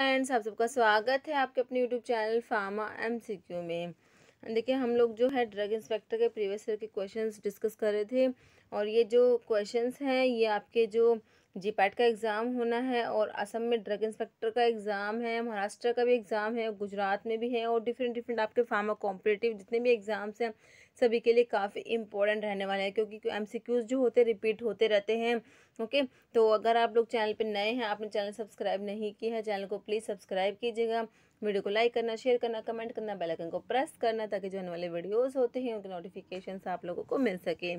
Friends आप सबका स्वागत है आपके अपने यूट्यूब चैनल फार्मा एमसीक्यू में देखिए हम लोग जो है ड्रग इंस्पेक्टर के प्रीवियस ईयर के क्वेश्चंस डिस्कस कर रहे थे और ये जो क्वेश्चंस हैं ये आपके जो जीपैट का एग्ज़ाम होना है और असम में ड्रग इंस्पेक्टर का एग्ज़ाम है महाराष्ट्र का भी एग्ज़ाम है गुजरात में भी है और डिफरेंट डिफरेंट आपके फार्मा कॉम्पिटेटिव जितने भी एग्ज़ाम्स हैं सभी के लिए काफ़ी इंपॉर्टेंट रहने वाले हैं क्योंकि एम जो होते रिपीट होते रहते हैं ओके तो अगर आप लोग चैनल पर नए हैं आपने चैनल सब्सक्राइब नहीं किया है चैनल को प्लीज़ सब्सक्राइब कीजिएगा वीडियो को लाइक करना शेयर करना कमेंट करना बेल आइकन को प्रेस करना ताकि जो आने वाले वीडियोज़ होते हैं उनके नोटिफिकेशन आप लोगों को मिल सके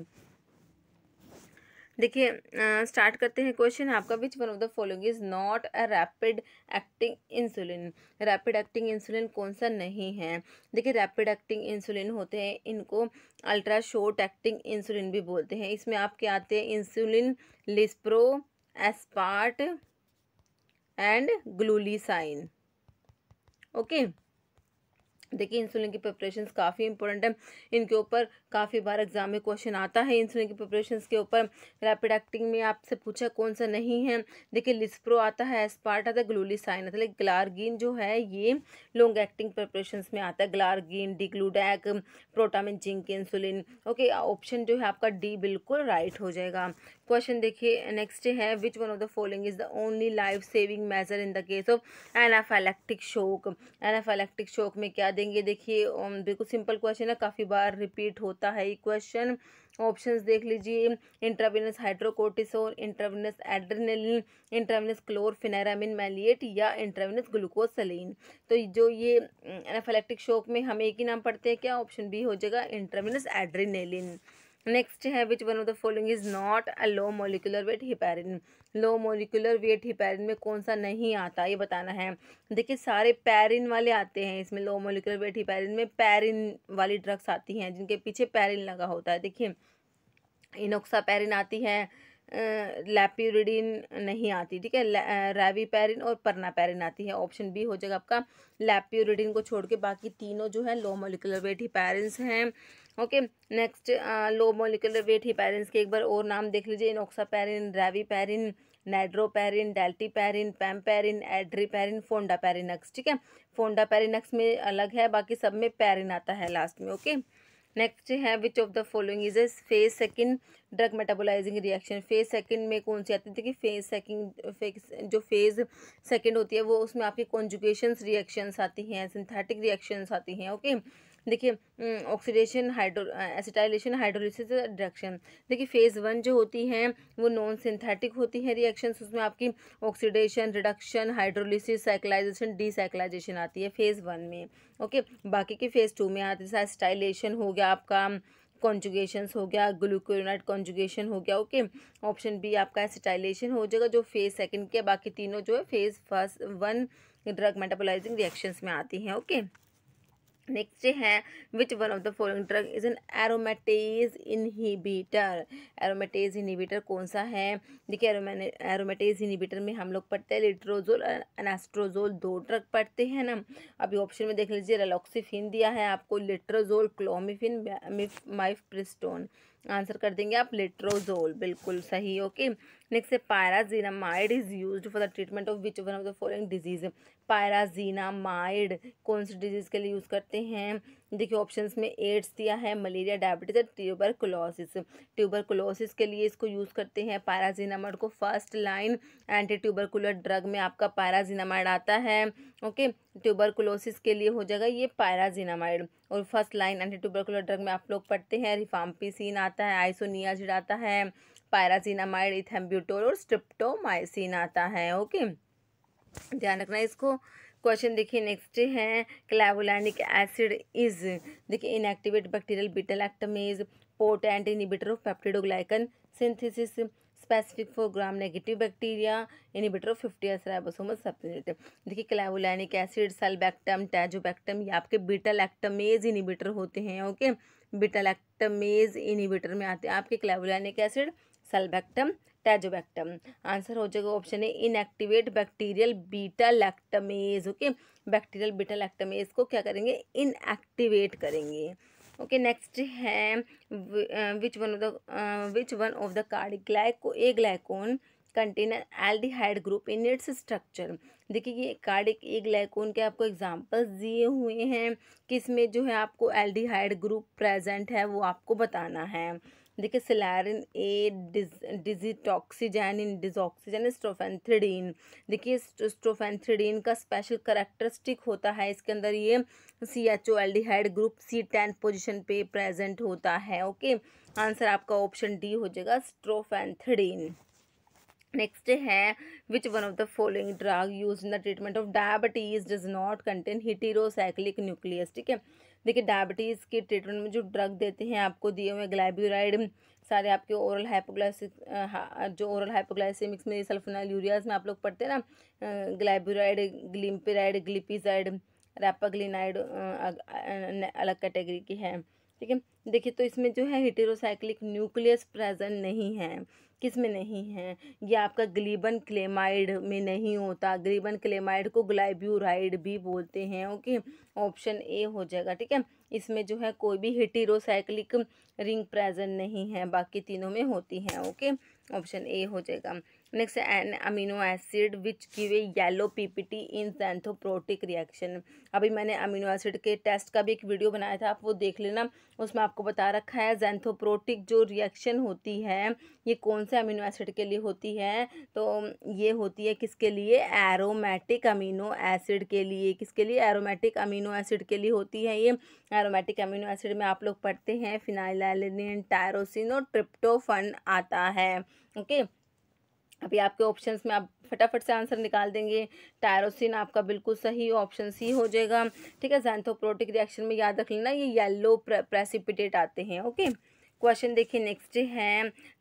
देखिए स्टार्ट करते हैं क्वेश्चन आपका which one of the following is not a rapid acting insulin rapid acting insulin कौन सा नहीं है देखिए रैपिड एक्टिंग इंसुलिन होते हैं इनको अल्ट्रा शॉर्ट एक्टिंग इंसुलिन भी बोलते हैं इसमें आपके आते हैं insulin lispro aspart and glulisine okay okay. देखिए इंसुलिन की प्रिपरेशन काफ़ी इंपॉर्टेंट है इनके ऊपर काफ़ी बार एग्जाम में क्वेश्चन आता है इंसुलिन की प्रिपरेशन के ऊपर रैपिड एक्टिंग में आपसे पूछा कौन सा नहीं है देखिए लिस्प्रो आता है एसपार्ट आता है साइन आता है ग्लारगिन जो है ये लॉन्ग एक्टिंग प्रिपरेशन में आता है ग्लारगिन ग्लूडैक protamine zinc insulin okay option जो है आपका डी बिल्कुल राइट हो जाएगा क्वेश्चन देखिए नेक्स्ट है which one of the following is the only life saving measure in the case of anaphylactic shock anaphylactic shock में क्या देंगे देखिए बिल्कुल सिंपल क्वेश्चन है काफ़ी बार रिपीट होता है ये क्वेश्चन ऑप्शंस देख लीजिए intravenous hydrocortisone intravenous adrenaline intravenous chlorpheniramine maleate या इंट्राविनस ग्लूकोज सलीन तो जो ये एनाफेलेक्टिक शॉक में हम एक ही नाम पढ़ते हैं क्या ऑप्शन बी हो जाएगा इंट्राविनस एड्रेनलिन नेक्स्ट है which one of the following is not a low molecular weight heparin low molecular weight heparin में कौन सा नहीं आता ये बताना है देखिए सारे पैरिन वाले आते हैं इसमें लो मोलिकुलर वेट हिपेरिन में पैरिन वाली ड्रग्स आती हैं जिनके पीछे पैरिन लगा होता है देखिए इनोक्सा पैरिन आती है लेप्यूरिडिन नहीं आती ठीक है पैरिन और पैरिन आती है ऑप्शन बी हो जाएगा आपका लेप्यूरिडिन को छोड़ के बाकी तीनों जो है लो मोलिकुलर वेट हिपैरिन्स हैं okay next low molecular weight heparins के एक बार और नाम देख लीजिए इनोक्सापैरिन रेवीपैरिन नाइड्रोपैरिन एड्री पैम्पैरिन फोंडा पैरिनक्स ठीक है फोंडापैरिनक्स में अलग है बाकी सब में पैरिन आता है लास्ट में ओके okay? नेक्स्ट है which of the following is as phase second drug metabolizing reaction phase second में कौन सी आती है देखिए फेज सेकंड जो फेज सेकंड होती है वो उसमें आपकी कॉन्जुकेशन रिएक्शंस आती हैं सिंथेटिक रिएक्शंस आती हैं ओके okay? देखिए oxidation hydro acetylation hydrolysis reduction देखिए फेज़ वन जो होती हैं वो नॉन सिंथेटिक होती हैं रिएक्शंस उसमें आपकी oxidation reduction hydrolysis cyclization decyclization आती है फेज़ वन में ओके बाकी के फेज़ टू में आते हैं एसिटाइलेशन हो गया आपका कॉन्जुगेशंस हो गया ग्लूकोनाइट कॉन्जुगेशन हो गया ओके ऑप्शन बी आपका एसिटाइलेशन हो जाएगा जो फेज़ सेकेंड के बाकी तीनों जो है phase first one drug metabolizing reactions में आती हैं ओके नेक्स्ट है which one of the following drug is an aromatase inhibitor aromatase inhibitor कौन सा है देखिए एरोमेटेज इनहिबिटर में हम लोग पढ़ते हैं लिट्रोजोल एनास्ट्रोजोल दो ड्रग पढ़ते हैं ना अभी ऑप्शन में देख लीजिए रेलोक्सीफिन दिया है आपको लिट्रोजोल क्लोमिफिन माइफ प्रिस्टोन आंसर कर देंगे आप लेट्रोजोल बिल्कुल सही ओके नेक्स्ट है pyrazinamide is use for the treatment of which one of the following disease pyrazinamide कौन सी डिजीज़ के लिए यूज़ करते हैं देखिए ऑप्शंस में एड्स दिया है मलेरिया डायबिटीज़ और ट्यूबरकुलोसिस ट्यूबरकुलोसिस के लिए इसको यूज़ करते हैं पायराजीनामाइड को first line anti tubercular drug में आपका पायराजीनामाइड आता है ओके ट्यूबरकुलोसिस के लिए हो जाएगा ये पायराजीनामाइड और first line anti tubercular drug में आप लोग पढ़ते हैं रिफाम्पीसिन आता है आइसोनियाजिड आता है पायरासिनामाइड इथेम्ब्यूटोल और स्ट्रिप्टोमाइसिन आता है ओके ध्यान रखना इसको क्वेश्चन देखिए नेक्स्ट है क्लावोलैनिक एसिड इज देखिए inactivate bacterial beta lactamase potent inhibitor of peptidoglycan synthesis specific for gram negative bacteria inhibitor of fifty S ribosomal subunit देखिए क्लावुलैनिक एसिड सलबैक्टम टैजोबैक्टम ये आपके बीटा लैक्टमेज इनिबिटर होते हैं okay beetle एक्टमेज inhibitor में आते हैं आपके clavulanic acid sulbactam tazobactam answer हो जाएगा option A inactivate bacterial beta lactamase okay bacterial beta lactamase को क्या करेंगे इनएक्टिवेट करेंगे ओके नेक्स्ट है which one of the which one of the card glyco aglycone container aldehyde group in its structure देखिए ये card एक एक के आपको एग्जांपल्स दिए हुए हैं किसमें जो है आपको एल्डिहाइड ग्रुप प्रेजेंट है वो आपको बताना है देखिए सिलैरिन ए इन डिजॉक्सीजन स्ट्रोफेंथ्रीडीन देखिए स्ट्रोफेंथ्रीडीन का स्पेशल करेक्टरिस्टिक होता है इसके अंदर ये C H O aldehyde group C tenth position पे प्रेजेंट होता है ओके आंसर आपका ऑप्शन डी हो जाएगा स्ट्रोफेंथ्रीडीन नेक्स्ट है which one of the following drug use in the treatment of diabetes does not contain heterocyclic nucleus ठीक है देखिए डायबिटीज़ के ट्रीटमेंट में जो ड्रग देते हैं आपको दिए हुए ग्लाइब्यूराइड सारे आपके ओरल हाइपोग्लाइसिक जो ओरल हाइपोग्लाइसिमिक्स में सल्फनाइल यूरियाज में आप लोग पढ़ते हैं ना ग्लाइब्यूराइड ग्लिम्पिराइड ग्लिपिजाइड रेपाग्लिनाइड अलग कैटेगरी की है ठीक है देखिए तो इसमें जो है हिटेरोसाइक्लिक न्यूक्लियस प्रेजेंट नहीं है किस में नहीं है ये आपका ग्लीबन क्लेमाइड में नहीं होता ग्लीबन क्लेमाइड को ग्लाइब्यूराइड भी बोलते हैं ओके ऑप्शन ए हो जाएगा ठीक है इसमें जो है कोई भी हिटेरोसाइक्लिक रिंग प्रेजेंट नहीं है बाकी तीनों में होती हैं ओके ऑप्शन ए हो जाएगा next an amino acid which give a yellow PPT in xanthoproteic reaction अभी मैंने अमीनो एसिड के टेस्ट का भी एक वीडियो बनाया था आप वो देख लेना उसमें आपको बता रखा है जैंथोप्रोटिक जो रिएक्शन होती है ये कौन से अमीनो एसिड के लिए होती है तो ये होती है किसके लिए एरोमेटिक अमीनो एसिड के लिए किसके लिए एरोमेटिक अमीनो एसिड के लिए होती है ये एरोमेटिक अमीनो एसिड में आप लोग पढ़ते हैं फिनाइल वेलिनिन टायरोसिन और ट्रिप्टोफन आता है ओके अभी आपके ऑप्शंस में आप फटाफट से आंसर निकाल देंगे टायरोसिन आपका बिल्कुल सही ऑप्शन सी हो जाएगा ठीक है जैंथोप्रोटिक रिएक्शन में याद रख लेना ये येलो प्रेसिपिटेट आते हैं ओके क्वेश्चन देखिए नेक्स्ट है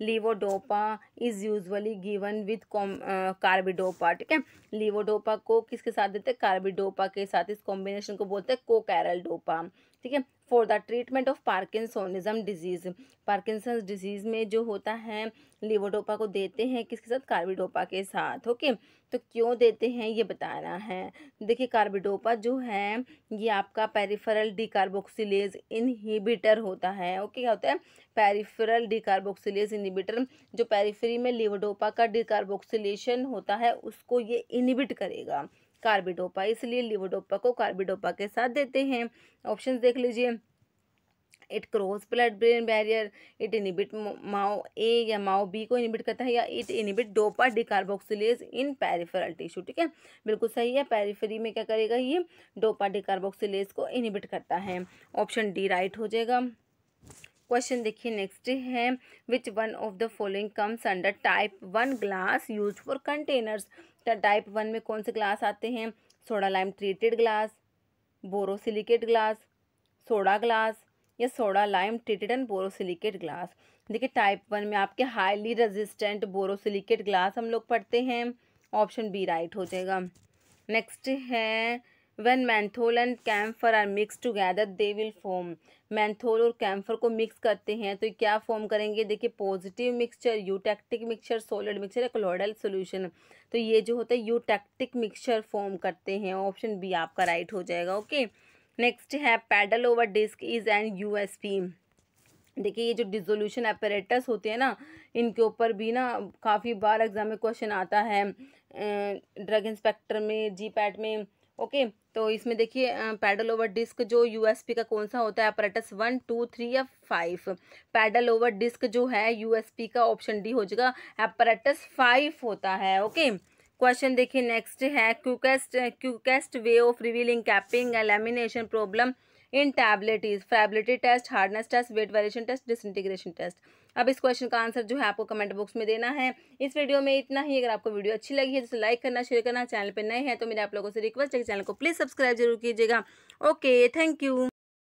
levodopa is usually given with carbidopa ठीक है लीवोडोपा को किसके साथ देते हैं कार्बिडोपा के साथ इस कॉम्बिनेशन को बोलते हैं कोकैरल डोपा ठीक है for the treatment of parkinsonism disease Parkinson disease में जो होता है लिवोडोपा को देते हैं किसके साथ कार्बिडोपा के साथ ओके तो क्यों देते हैं ये बताना है देखिए कार्बिडोपा जो है ये आपका पेरिफेरल डिकार्बोक्सिलेज इनहिबिटर होता है ओके क्या होता है पेरिफेरल डिकार्बोक्सिलेज इनहिबिटर जो पेरिफेरी में लिवोडोपा का डिकार्बोक्सिलेशन होता है उसको ये इनहिबिट करेगा कार्बिडोपा इसलिए लिवोडोपा को कार्बिडोपा के साथ देते हैं ऑप्शन देख लीजिए it cross blood brain barrier it inhibit MAO A या माओ बी को इनिबिट करता है या it inhibit dopa decarboxylase in peripheral tissue ठीक है बिल्कुल सही है पेरिफेरी में क्या करेगा ये डोपा डिकार्बोक्सिलेज को इनिबिट करता है ऑप्शन डी राइट हो जाएगा क्वेश्चन देखिए नेक्स्ट है which one of the following comes under type one glass use for containers बेटा टाइप वन में कौन से ग्लास आते हैं soda lime treated glass borosilicate glass soda glass या soda lime treated and borosilicate glass देखिए type one में आपके हाईली रेजिस्टेंट बोरोसिलिकेट ग्लास हम लोग पढ़ते हैं ऑप्शन बी राइट हो जाएगा नेक्स्ट है when menthol and camphor are mixed together they will form menthol और camphor को mix करते हैं तो क्या form करेंगे देखिए positive mixture eutectic mixture solid mixture या colloidal solution तो ये जो होता है eutectic mixture form करते हैं ऑप्शन बी आपका राइट हो जाएगा ओके नेक्स्ट है paddle over disc is an USP देखिए ये जो डिजोल्यूशन अपरेटस होते हैं ना इनके ऊपर भी ना काफ़ी बार एग्जाम में क्वेश्चन आता है ड्रग इंस्पेक्टर में जी पैट में ओके तो इसमें देखिए पैडल ओवर डिस्क जो यूएसपी का कौन सा होता है अपरेटस वन टू थ्री या फाइव पैडल ओवर डिस्क जो है यूएसपी का ऑप्शन डी हो जाएगा अपरेटस फाइव होता है ओके क्वेश्चन देखिए नेक्स्ट है quickest quickest way of revealing capping lamination problem in tablet is friability test hardness test weight variation test disintegration test अब इस क्वेश्चन का आंसर जो है आपको कमेंट बॉक्स में देना है इस वीडियो में इतना ही अगर आपको वीडियो अच्छी लगी है तो लाइक करना शेयर करना चैनल पर नए हैं तो मेरे आप लोगों से रिक्वेस्ट है कि चैनल को प्लीज़ सब्सक्राइब जरूर कीजिएगा ओके थैंक यू